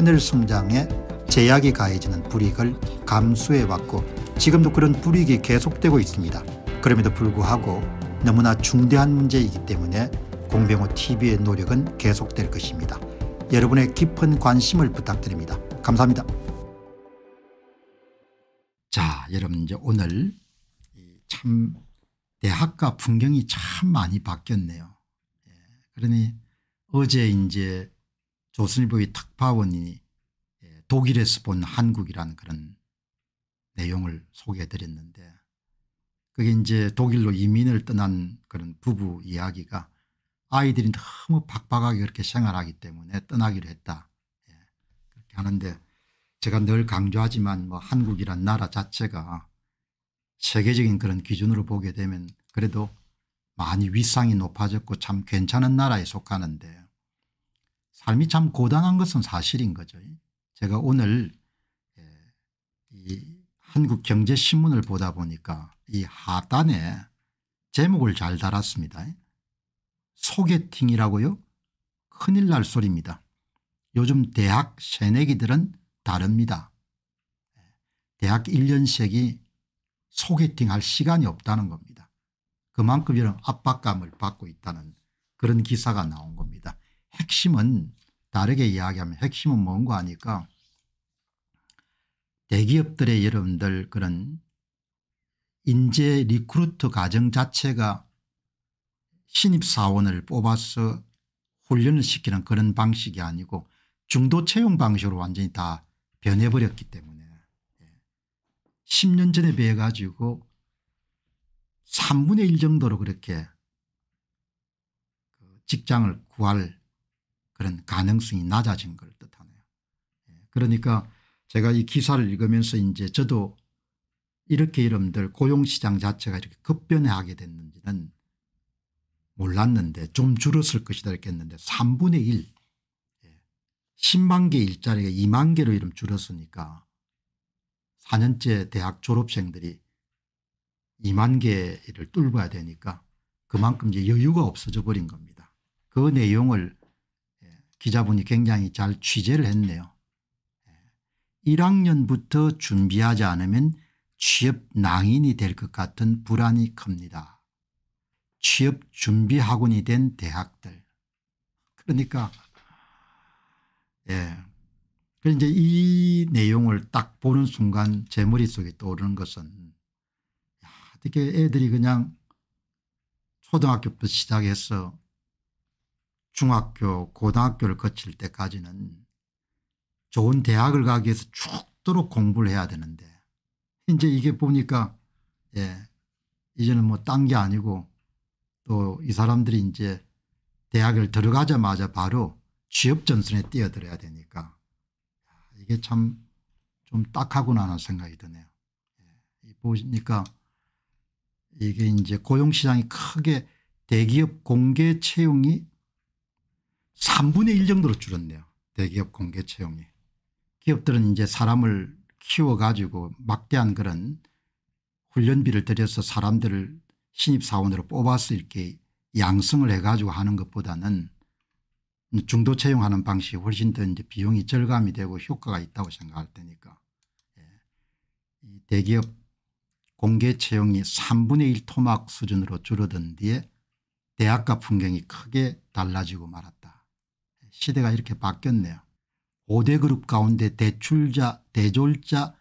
하늘 성장에 제약이 가해지는 불이익을 감수해왔고 지금도 그런 불이익이 계속되고 있습니다. 그럼에도 불구하고 너무나 중대한 문제이기 때문에 공병호 TV의 노력은 계속될 것입니다. 여러분의 깊은 관심을 부탁드립니다. 감사합니다. 자, 여러분 이제 오늘 참 대학과 풍경이 참 많이 바뀌었네요. 예, 그러니 어제 이제 조선일보의 특파원이 예, 독일에서 본 한국이라는 그런 내용을 소개해 드렸는데 그게 이제 독일로 이민을 떠난 그런 부부 이야기가 아이들이 너무 박박하게 그렇게 생활하기 때문에 떠나기로 했다. 예. 그렇게 하는데 제가 늘 강조하지만 뭐 한국이란 나라 자체가 세계적인 그런 기준으로 보게 되면 그래도 많이 위상이 높아졌고 참 괜찮은 나라에 속하는데 삶이 참 고단한 것은 사실인 거죠. 제가 오늘 예, 이 한국경제신문을 보다 보니까 이 하단에 제목을 잘 달았습니다. 소개팅이라고요? 큰일 날 소리입니다. 요즘 대학 새내기들은 다릅니다. 예, 대학 1년생이 소개팅할 시간이 없다는 겁니다. 그만큼 이런 압박감을 받고 있다는 그런 기사가 나온 겁니다. 핵심은 다르게 이야기하면 핵심은 뭔가 하니까 대기업들의 여러분들 그런 인재 리크루트 과정 자체가 신입사원을 뽑아서 훈련을 시키는 그런 방식이 아니고 중도 채용 방식으로 완전히 다 변해버렸기 때문에 10년 예. 전에 비해 가지고 3분의 1 정도로 그렇게 그 직장을 구할 그런 가능성이 낮아진 걸 뜻하네요. 예, 그러니까 제가 이 기사를 읽으면서 이제 저도 이렇게 이름들 고용시장 자체가 이렇게 급변하게 됐는지는 몰랐는데 좀 줄었을 것이다 이렇는데 3분의 1 10만 예, 개 일자리가 2만 개로 이름 줄었으니까 4년째 대학 졸업생들이 2만 개를 뚫어야 되니까 그만큼 이제 여유가 없어져 버린 겁니다. 그 내용을 기자분이 굉장히 잘 취재를 했네요. 1학년부터 예. 준비하지 않으면 취업 낭인이 될 것 같은 불안이 큽니다. 취업 준비 학원이 된 대학들. 그러니까 예. 그래서 이제 이 내용을 딱 보는 순간 제 머릿속에 떠오르는 것은 야, 어떻게 애들이 그냥 초등학교부터 시작해서 중학교 고등학교를 거칠 때까지는 좋은 대학을 가기 위해서 죽도록 공부를 해야 되는데 이제 이게 보니까 예 이제는 뭐 딴 게 아니고 또 이 사람들이 이제 대학을 들어가자마자 바로 취업 전선에 뛰어들어야 되니까 이게 참 좀 딱하구나 하는 생각이 드네요. 예. 보니까 이게 이제 고용시장이 크게 대기업 공개 채용이 3분의 1 정도로 줄었네요. 대기업 공개 채용이. 기업들은 이제 사람을 키워가지고 막대한 그런 훈련비를 들여서 사람들을 신입사원으로 뽑아서 이렇게 양성을 해가지고 하는 것보다는 중도 채용하는 방식이 훨씬 더 이제 비용이 절감이 되고 효과가 있다고 생각할 테니까 예. 대기업 공개 채용이 3분의 1 토막 수준으로 줄어든 뒤에 대학가 풍경이 크게 달라지고 말았다. 시대가 이렇게 바뀌었네요. 5대 그룹 가운데 대출자 대졸자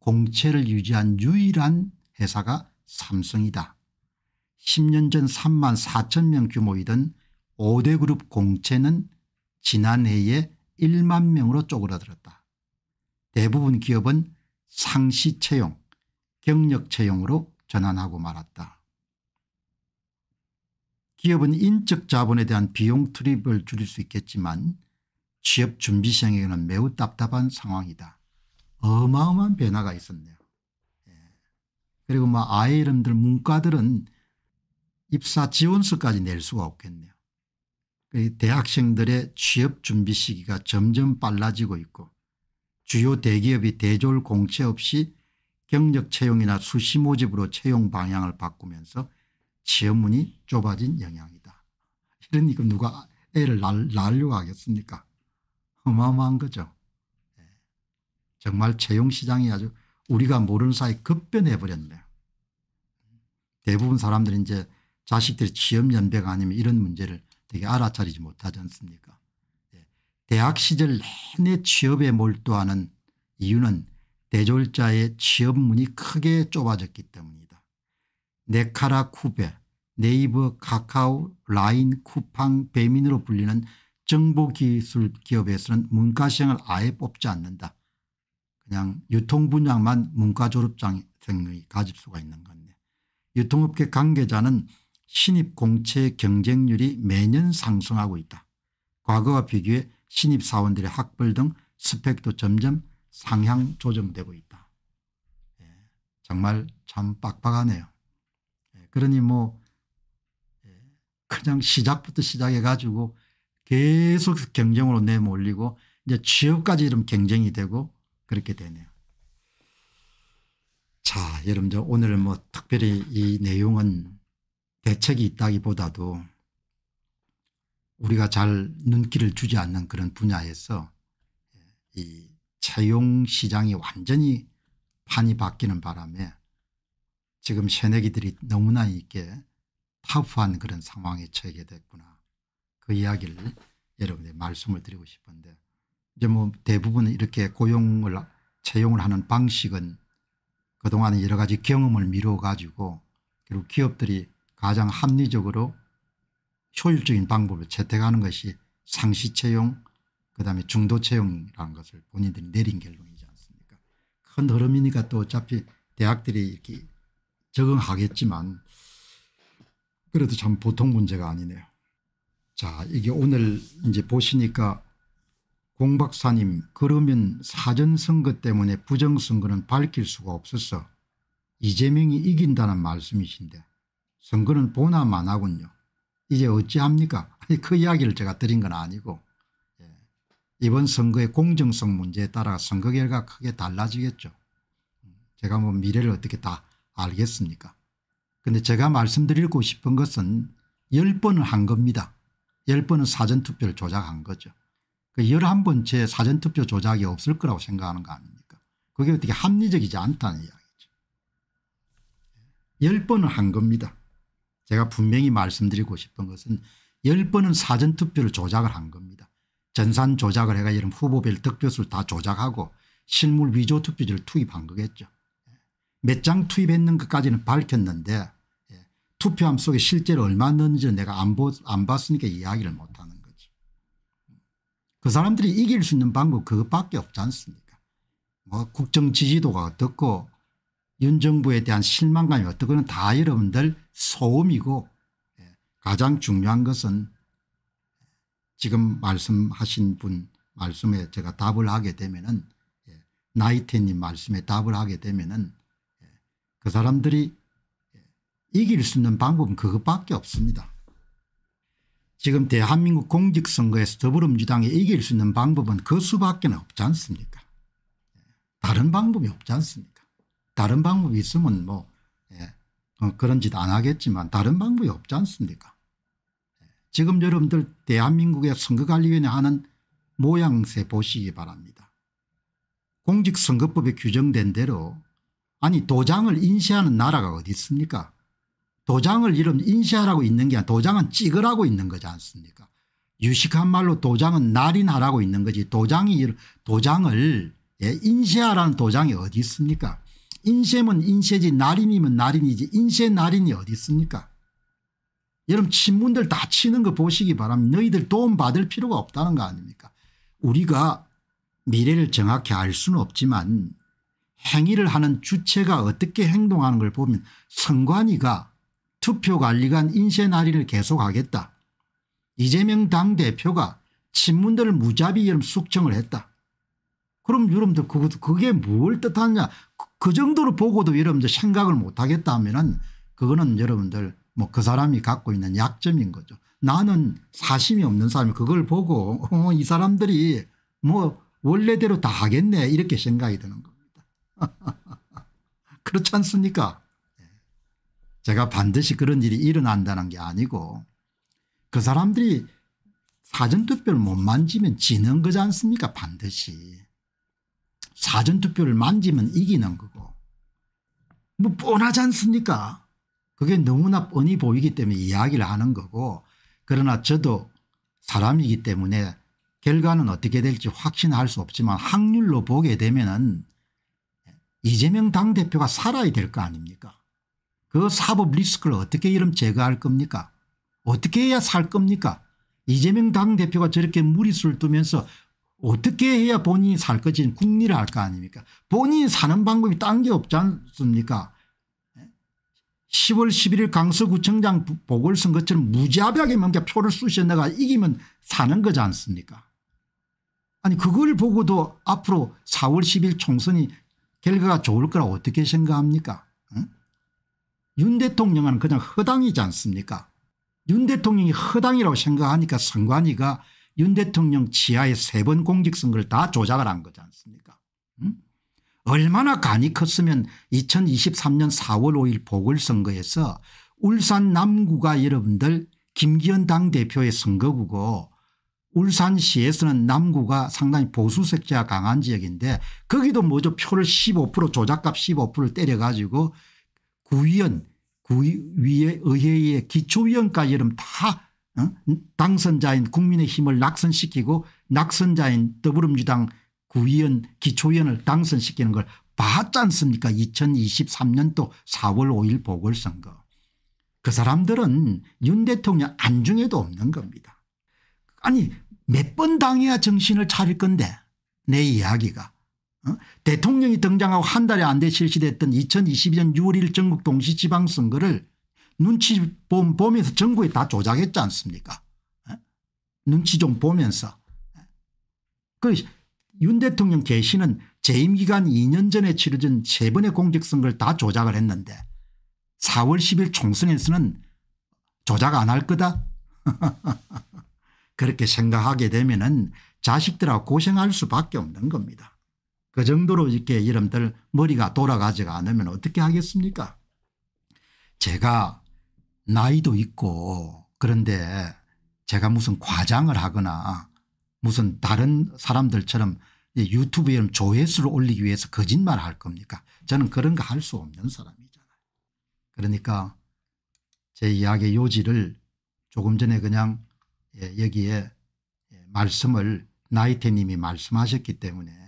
공채를 유지한 유일한 회사가 삼성이다. 10년 전 3만 4천 명 규모이던 5대 그룹 공채는 지난해에 1만 명으로 쪼그라들었다. 대부분 기업은 상시 채용, 경력 채용으로 전환하고 말았다. 기업은 인적 자본에 대한 비용 투입을 줄일 수 있겠지만 취업 준비 생에게는 매우 답답한 상황이다. 어마어마한 변화가 있었네요. 예. 그리고 뭐 아이 이름들 문과들은 입사 지원서까지 낼 수가 없겠네요. 그 대학생들의 취업 준비 시기가 점점 빨라지고 있고 주요 대기업이 대졸 공채 없이 경력 채용이나 수시 모집으로 채용 방향을 바꾸면서 지연문이 좁아진 영향이다. 이러니 그 누가 애를 낳, 낳려고 하겠습니까? 어마어마한 거죠. 예. 정말 채용시장이 아주 우리가 모르는 사이 급변해버렸네요. 대부분 사람들이 이제 자식들이 취업연배가 아니면 이런 문제를 되게 알아차리지 못하지 않습니까 예. 대학 시절 내내 취업에 몰두하는 이유는 대졸자의 취업문이 크게 좁아졌기 때문이다. 네카라 쿠베 네이버 카카오 라인 쿠팡 배민으로 불리는 정보기술 기업에서는 문과생을 아예 뽑지 않는다. 그냥 유통 분야만 문과 졸업생의 장가질수가 있는 건데 유통업계 관계자는 신입 공채 경쟁률이 매년 상승하고 있다. 과거와 비교해 신입사원들의 학벌 등 스펙도 점점 상향 조정되고 있다. 예, 정말 참 빡빡하네요. 예, 그러니 뭐 그냥 시작부터 시작해가지고 계속 경쟁으로 내몰리고 이제 취업까지 이런 경쟁이 되고 그렇게 되네요. 자, 여러분 저 오늘 뭐 특별히 이 내용은 대책이 있다기보다도 우리가 잘 눈길을 주지 않는 그런 분야에서 이 채용 시장이 완전히 판이 바뀌는 바람에 지금 새내기들이 너무나 이게 타프한 그런 상황에 처하게 됐구나. 그 이야기를 여러분들 말씀을 드리고 싶은데 이제 뭐 대부분 이렇게 고용을 채용을 하는 방식은 그동안 여러 가지 경험을 미뤄 가지고 결국 기업들이 가장 합리적으로 효율적인 방법을 채택하는 것이 상시 채용 그다음에 중도 채용이라는 것을 본인들이 내린 결론이지 않습니까 큰 흐름이니까 또 어차피 대학들이 이렇게 적응하겠지만 그래도 참 보통 문제가 아니네요. 자 이게 오늘 이제 보시니까 공박사님 그러면 사전선거 때문에 부정선거는 밝힐 수가 없었어. 이재명이 이긴다는 말씀이신데 선거는 보나 마나군요. 이제 어찌합니까 그 이야기를 제가 드린 건 아니고 예. 이번 선거의 공정성 문제에 따라 선거 결과 크게 달라지겠죠. 제가 뭐 미래를 어떻게 다 알겠습니까 근데 제가 말씀드리고 싶은 것은 10번을 한 겁니다. 10번은 사전투표를 조작한 거죠. 그 11번째 사전투표 조작이 없을 거라고 생각하는 거 아닙니까 그게 어떻게 합리적이지 않다는 이야기죠. 10번을 한 겁니다. 제가 분명히 말씀드리고 싶은 것은 10번은 사전투표를 조작을 한 겁니다. 전산 조작을 해가 이런 후보별 득표수를 다 조작하고 실물 위조 투표지를 투입한 거겠죠. 몇 장 투입했는 것까지는 밝혔는데 투표함 속에 실제로 얼마 넣는지 내가 안, 보, 안 봤으니까 이야기를 못하는 거죠. 그 사람들이 이길 수 있는 방법 그것밖에 없지 않습니까 뭐 국정 지지도가 어떻고 윤 정부에 대한 실망감이 어떻고는 다 여러분들 소음이고 예, 가장 중요한 것은 지금 말씀하신 분 말씀에 제가 답을 하게 되면은 예, 나이테님 말씀에 답을 하게 되면은 예, 그 사람들이 이길 수 있는 방법은 그것밖에 없습니다. 지금 대한민국 공직선거에서 더불어민주당이 이길 수 있는 방법은 그 수밖에 없지 않습니까 다른 방법이 없지 않습니까 다른 방법이 있으면 뭐 예, 어, 그런 짓 안 하겠지만 다른 방법이 없지 않습니까 지금 여러분들 대한민국의 선거관리위원회 하는 모양새 보시기 바랍니다. 공직선거법에 규정된 대로 아니 도장을 인쇄하는 나라가 어디 있습니까 도장을 이름 인쇄하라고 있는 게 아니라 도장은 찍으라고 있는 거지 않습니까 유식한 말로 도장은 날인하라고 있는 거지 도장이 도장을 예, 인쇄하라는 도장이 어디 있습니까 인쇄면 인쇄지 날인이면 날인이지 인쇄 날인이 어디 있습니까 여러분 친문들 다 치는 거 보시기 바랍니다 너희들 도움받을 필요가 없다는 거 아닙니까 우리가 미래를 정확히 알 수는 없지만 행위를 하는 주체가 어떻게 행동하는 걸 보면 선관위가 투표관리관 인쇄 날인을 계속하겠다. 이재명 당대표가 친문들 무자비 여름 숙청을 했다. 그럼 여러분들 그게 뭘 뜻하냐 그, 그 정도로 보고도 여러분들 생각을 못하겠다 하면은 그거는 여러분들 뭐 그 사람이 갖고 있는 약점인 거죠. 나는 사심이 없는 사람이 그걸 보고 어, 이 사람들이 뭐 원래대로 다 하겠네 이렇게 생각이 드는 겁니다. 그렇지 않습니까? 제가 반드시 그런 일이 일어난다는 게 아니고 그 사람들이 사전투표를 못 만지면 지는 거지 않습니까 반드시. 사전투표를 만지면 이기는 거고 뭐 뻔하지 않습니까 그게 너무나 뻔히 보이기 때문에 이야기를 하는 거고 그러나 저도 사람이기 때문에 결과는 어떻게 될지 확신할 수 없지만 확률로 보게 되면 은 이재명 당대표가 살아야 될 거 아닙니까 그 사법 리스크를 어떻게 이름 제거할 겁니까 어떻게 해야 살 겁니까 이재명 당대표가 저렇게 무리수를 두면서 어떻게 해야 본인이 살 것인지 국리를 할 거 아닙니까 본인이 사는 방법이 딴 게 없지 않습니까 10월 예? 11일 강서구청장 보궐선거처럼 무자비하게 뭔가 표를 쑤셔다가 이기면 사는 거지 않습니까 아니 그걸 보고도 앞으로 4월 10일 총선이 결과가 좋을 거라 어떻게 생각합니까 윤 대통령은 그냥 허당이지 않습니까 윤 대통령이 허당이라고 생각하니까 선관위가 윤 대통령 지하에 세 번 공직선거를 다 조작을 한 거지 않습니까 음? 얼마나 간이 컸으면 2023년 4월 5일 보궐선거에서 울산 남구가 여러분들 김기현 당대표의 선거구고 울산시에서는 남구가 상당히 보수색채가 강한 지역인데 거기도 뭐죠 표를 15% 조작값 15%를 때려가지고 구의원 구의회 의회의 기초위원까지 이름 다 어? 당선자인 국민의힘을 낙선시키고 낙선자인 더불어민주당 구의원 기초위원을 당선시키는 걸 봤지 않습니까 2023년도 4월 5일 보궐선거 그 사람들은 윤 대통령 안중에도 없는 겁니다. 아니 몇 번 당해야 정신을 차릴 건데 내 이야기가 어? 대통령이 등장하고 한 달이 안돼 실시됐던 2022년 6월 1일 전국 동시지방선거를 눈치 보면서 정국에다 조작했지 않습니까 어? 눈치 좀 보면서 그 윤 대통령 계시는 재임기간 2년 전에 치러진 세 번의 공직선거를 다 조작을 했는데 4월 10일 총선에서는 조작 안 할 거다 그렇게 생각하게 되면 은 자식들하고 고생할 수밖에 없는 겁니다. 그 정도로 이렇게 여러분들 머리가 돌아가지가 않으면 어떻게 하겠습니까 제가 나이도 있고 그런데 제가 무슨 과장을 하거나 무슨 다른 사람들처럼 유튜브에 조회수를 올리기 위해서 거짓말 할 겁니까 저는 그런 거 할 수 없는 사람이잖아요 그러니까 제 이야기의 요지를 조금 전에 그냥 예, 여기에 예, 말씀을 나이테님이 말씀하셨기 때문에